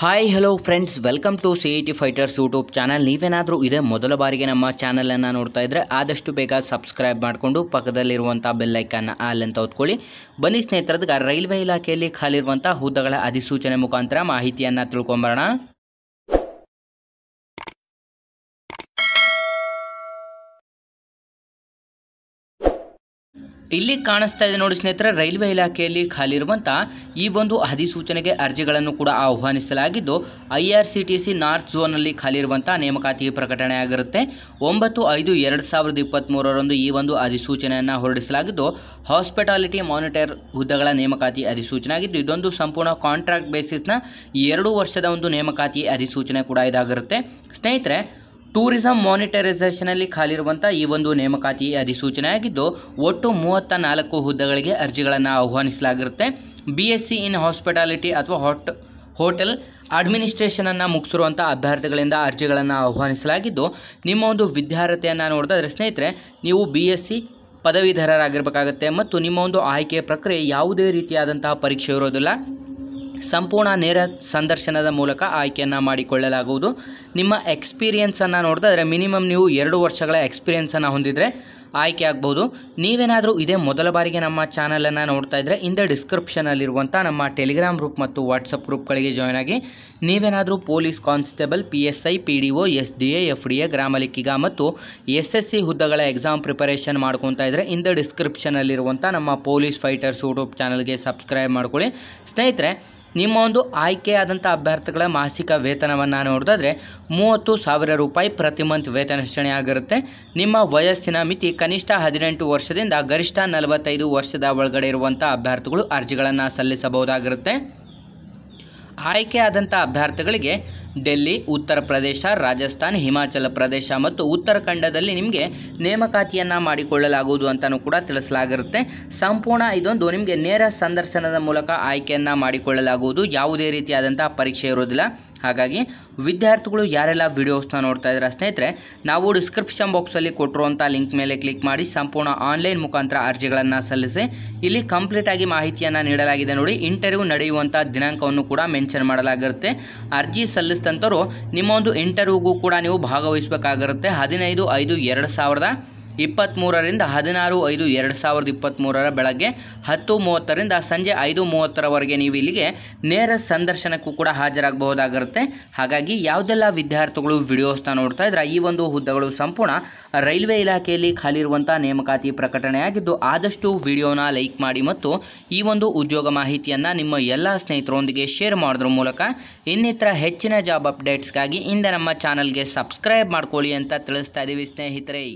hi hello friends welcome to C E T fighters YouTube channel ನೀವೇನಾದರೂ ಇದೇ ಮೊದಲ ಬಾರಿಗೆ ನಮ್ಮ ಚಾನಲನ್ನು ನೋಡ್ತಾ ಇದ್ದರೆ ಆದಷ್ಟು ಬೇಗ ಸಬ್ಸ್ಕ್ರೈಬ್ ಮಾಡಿಕೊಂಡು ಪಕ್ಕದಲ್ಲಿರುವಂಥ ಬೆಲ್ಲೈಕನ್ನು ಆಲ್ ಅಂತ ಹೊತ್ಕೊಳ್ಳಿ ಬನ್ನಿ ಸ್ನೇಹಿತರದ್ಗ ರೈಲ್ವೆ ಇಲಾಖೆಯಲ್ಲಿ ಖಾಲಿರುವಂಥ ಹುದ್ದೆಗಳ ಅಧಿಸೂಚನೆ ಮುಖಾಂತರ ಮಾಹಿತಿಯನ್ನು ತಿಳ್ಕೊಂಬರೋಣ ಇಲ್ಲಿ ಕಾಣಿಸ್ತಾ ಇದೆ ನೋಡಿ ಸ್ನೇಹಿತರೆ ರೈಲ್ವೆ ಇಲಾಖೆಯಲ್ಲಿ ಖಾಲಿರುವಂಥ ಈ ಒಂದು ಅಧಿಸೂಚನೆಗೆ ಅರ್ಜಿಗಳನ್ನು ಕೂಡ ಆಹ್ವಾನಿಸಲಾಗಿದ್ದು I R C T C north ಝೋನಲ್ಲಿ ಖಾಲಿರುವಂಥ ನೇಮಕಾತಿ ಪ್ರಕಟಣೆ ಆಗಿರುತ್ತೆ ಒಂಬತ್ತು ಐದು ಎರಡು ಸಾವಿರದ ಇಪ್ಪತ್ತ್ಮೂರರಂದು ಈ ಒಂದು ಅಧಿಸೂಚನೆಯನ್ನು ಹೊರಡಿಸಲಾಗಿದ್ದು ಹಾಸ್ಪಿಟಾಲಿಟಿ ಮಾನಿಟರ್ ಹುದ್ದೆಗಳ ನೇಮಕಾತಿ ಅಧಿಸೂಚನೆ ಆಗಿದ್ದು ಇದೊಂದು ಸಂಪೂರ್ಣ ಕಾಂಟ್ರಾಕ್ಟ್ ಬೇಸಿಸ್ನ ಎರಡು ವರ್ಷದ ಒಂದು ನೇಮಕಾತಿ ಅಧಿಸೂಚನೆ ಕೂಡ ಇದಾಗಿರುತ್ತೆ ಸ್ನೇಹಿತರೆ ಟೂರಿಸಂ ಮಾನಿಟರೈಸೇಷನಲ್ಲಿ ಖಾಲಿರುವಂಥ ಈ ಒಂದು ನೇಮಕಾತಿ ಅಧಿಸೂಚನೆಯಾಗಿದ್ದು ಒಟ್ಟು ಮೂವತ್ತ ನಾಲ್ಕು ಹುದ್ದೆಗಳಿಗೆ ಅರ್ಜಿಗಳನ್ನು ಆಹ್ವಾನಿಸಲಾಗಿರುತ್ತೆ B S C in hospitality ಅಥವಾ ಹಾಟ್ ಹೋಟೆಲ್ ಅಡ್ಮಿನಿಸ್ಟ್ರೇಷನನ್ನು ಮುಗಿಸಿರುವಂಥ ಅಭ್ಯರ್ಥಿಗಳಿಂದ ಅರ್ಜಿಗಳನ್ನು ಆಹ್ವಾನಿಸಲಾಗಿದ್ದು ನಿಮ್ಮ ಒಂದು ವಿದ್ಯಾರ್ಹತೆಯನ್ನು ನೋಡಿದ್ರೆ ಸ್ನೇಹಿತರೆ ನೀವು ಬಿ ಎಸ್ ಸಿ ಪದವೀಧರರಾಗಿರಬೇಕಾಗತ್ತೆ ಮತ್ತು ನಿಮ್ಮ ಒಂದು ಆಯ್ಕೆ ಪ್ರಕ್ರಿಯೆ ಯಾವುದೇ ರೀತಿಯಾದಂತಹ ಪರೀಕ್ಷೆ ಇರೋದಿಲ್ಲ ಸಂಪೂರ್ಣ ನೇರ ಸಂದರ್ಶನದ ಮೂಲಕ ಆಯ್ಕೆಯನ್ನು ಮಾಡಿಕೊಳ್ಳಲಾಗುವುದು ನಿಮ್ಮ ಎಕ್ಸ್ಪೀರಿಯೆನ್ಸನ್ನು ನೋಡ್ತಾ ಇದ್ದರೆ ಮಿನಿಮಮ್ ನೀವು ಎರಡು ವರ್ಷಗಳ ಎಕ್ಸ್ಪೀರಿಯೆನ್ಸನ್ನು ಹೊಂದಿದರೆ ಆಯ್ಕೆ ಆಗ್ಬೋದು ನೀವೇನಾದರೂ ಇದೇ ಮೊದಲ ಬಾರಿಗೆ ನಮ್ಮ ಚಾನಲನ್ನು ನೋಡ್ತಾ ಇದ್ದರೆ ಹಿಂದೆ ಡಿಸ್ಕ್ರಿಪ್ಷನಲ್ಲಿರುವಂಥ ನಮ್ಮ ಟೆಲಿಗ್ರಾಮ್ ಗ್ರೂಪ್ ಮತ್ತು ವಾಟ್ಸಪ್ ಗ್ರೂಪ್ಗಳಿಗೆ ಜಾಯ್ನ್ ಆಗಿ ನೀವೇನಾದರೂ police constable P S I P D O S D A F D A ಗ್ರಾಮ ಮತ್ತು ಎಸ್ ಎಸ್ ಸಿ ಹುದ್ದೆಗಳ ಎಕ್ಸಾಮ್ ಪ್ರಿಪರೇಷನ್ ಮಾಡ್ಕೊತಾ ಇದ್ದರೆ ಹಿಂದೆ ಡಿಸ್ಕ್ರಿಪ್ಷನಲ್ಲಿರುವಂಥ ನಮ್ಮ ಪೊಲೀಸ್ ಫೈಟರ್ಸ್ ಯೂಟ್ಯೂಬ್ ಚಾನಲ್ಗೆ ಸಬ್ಸ್ಕ್ರೈಬ್ ಮಾಡ್ಕೊಳ್ಳಿ ಸ್ನೇಹಿತರೆ ನಿಮ್ಮ ಒಂದು ಆಯ್ಕೆಯಾದಂಥ ಅಭ್ಯರ್ಥಿಗಳ ಮಾಸಿಕ ವೇತನವನ್ನು ನೋಡಿದ್ರೆ ಮೂವತ್ತು ಸಾವಿರ ರೂಪಾಯಿ ಪ್ರತಿ ಮಂತ್ ವೇತನ ಆಗಿರುತ್ತೆ ನಿಮ್ಮ ವಯಸ್ಸಿನ ಮಿತಿ ಕನಿಷ್ಠ ಹದಿನೆಂಟು ವರ್ಷದಿಂದ ಗರಿಷ್ಠ ನಲವತ್ತೈದು ವರ್ಷದ ಒಳಗಡೆ ಇರುವಂಥ ಅಭ್ಯರ್ಥಿಗಳು ಅರ್ಜಿಗಳನ್ನು ಸಲ್ಲಿಸಬಹುದಾಗಿರುತ್ತೆ ಆಯ್ಕೆಯಾದಂಥ ಅಭ್ಯರ್ಥಿಗಳಿಗೆ ಡೆಲ್ಲಿ ಉತ್ತರ ಪ್ರದೇಶ ರಾಜಸ್ಥಾನ್ ಹಿಮಾಚಲ ಪ್ರದೇಶ ಮತ್ತು ಉತ್ತರಾಖಂಡದಲ್ಲಿ ನಿಮಗೆ ನೇಮಕಾತಿಯನ್ನು ಮಾಡಿಕೊಳ್ಳಲಾಗುವುದು ಅಂತಲೂ ಕೂಡ ತಿಳಿಸಲಾಗಿರುತ್ತೆ ಸಂಪೂರ್ಣ ಇದೊಂದು ನಿಮಗೆ ನೇರ ಸಂದರ್ಶನದ ಮೂಲಕ ಆಯ್ಕೆಯನ್ನು ಮಾಡಿಕೊಳ್ಳಲಾಗುವುದು ಯಾವುದೇ ರೀತಿಯಾದಂಥ ಪರೀಕ್ಷೆ ಇರೋದಿಲ್ಲ ಹಾಗಾಗಿ ವಿದ್ಯಾರ್ಥಿಗಳು ಯಾರೆಲ್ಲ ವಿಡಿಯೋಸ್ನ ನೋಡ್ತಾ ಇದ್ದಾರೆ ಸ್ನೇಹಿತರೆ ನಾವು ಡಿಸ್ಕ್ರಿಪ್ಷನ್ ಬಾಕ್ಸಲ್ಲಿ ಕೊಟ್ಟಿರುವಂಥ ಲಿಂಕ್ ಮೇಲೆ ಕ್ಲಿಕ್ ಮಾಡಿ ಸಂಪೂರ್ಣ ಆನ್ಲೈನ್ ಮುಖಾಂತರ ಅರ್ಜಿಗಳನ್ನು ಸಲ್ಲಿಸಿ ಇಲ್ಲಿ ಕಂಪ್ಲೀಟಾಗಿ ಮಾಹಿತಿಯನ್ನು ನೀಡಲಾಗಿದೆ ನೋಡಿ ಇಂಟರ್ವ್ಯೂ ನಡೆಯುವಂಥ ದಿನಾಂಕವನ್ನು ಕೂಡ ಮೆನ್ಷನ್ ಮಾಡಲಾಗಿರುತ್ತೆ ಅರ್ಜಿ ಸಲ್ಲಿಸ ಅಂತವರು ನಿಮ್ಮ ಒಂದು ಇಂಟರ್ವ್ಯೂಗೂ ಕೂಡ ನೀವು ಭಾಗವಹಿಸಬೇಕಾಗಿರುತ್ತೆ ಹದಿನೈದು ಐದು ಎರಡು ಸಾವಿರದ ಇಪ್ಪತ್ತ್ಮೂರರಿಂದ ಹದಿನಾರು ಐದು ಎರಡು ಸಾವಿರದ ಇಪ್ಪತ್ತ್ಮೂರರ ಬೆಳಗ್ಗೆ ಹತ್ತು ಮೂವತ್ತರಿಂದ ಸಂಜೆ ಐದು ಮೂವತ್ತರವರೆಗೆ ನೀವು ಇಲ್ಲಿಗೆ ನೇರ ಸಂದರ್ಶನಕ್ಕೂ ಕೂಡ ಹಾಜರಾಗಬಹುದಾಗಿರುತ್ತೆ ಹಾಗಾಗಿ ಯಾವುದೆಲ್ಲ ವಿದ್ಯಾರ್ಥಿಗಳು ವಿಡಿಯೋಸ್ನ ನೋಡ್ತಾ ಇದ್ರೆ ಈ ಒಂದು ಹುದ್ದೆಗಳು ಸಂಪೂರ್ಣ ರೈಲ್ವೆ ಇಲಾಖೆಯಲ್ಲಿ ಖಾಲಿರುವಂಥ ನೇಮಕಾತಿ ಪ್ರಕಟಣೆಯಾಗಿದ್ದು ಆದಷ್ಟು ವಿಡಿಯೋನ ಲೈಕ್ ಮಾಡಿ ಮತ್ತು ಈ ಒಂದು ಉದ್ಯೋಗ ಮಾಹಿತಿಯನ್ನು ನಿಮ್ಮ ಎಲ್ಲ ಸ್ನೇಹಿತರೊಂದಿಗೆ ಶೇರ್ ಮಾಡೋದ್ರ ಮೂಲಕ ಇನ್ನಿತರ ಹೆಚ್ಚಿನ ಜಾಬ್ ಅಪ್ಡೇಟ್ಸ್ಗಾಗಿ ಇಂದ ನಮ್ಮ ಚಾನಲ್ಗೆ ಸಬ್ಸ್ಕ್ರೈಬ್ ಮಾಡ್ಕೊಳ್ಳಿ ಅಂತ ತಿಳಿಸ್ತಾ ಇದ್ದೀವಿ ಸ್ನೇಹಿತರೆ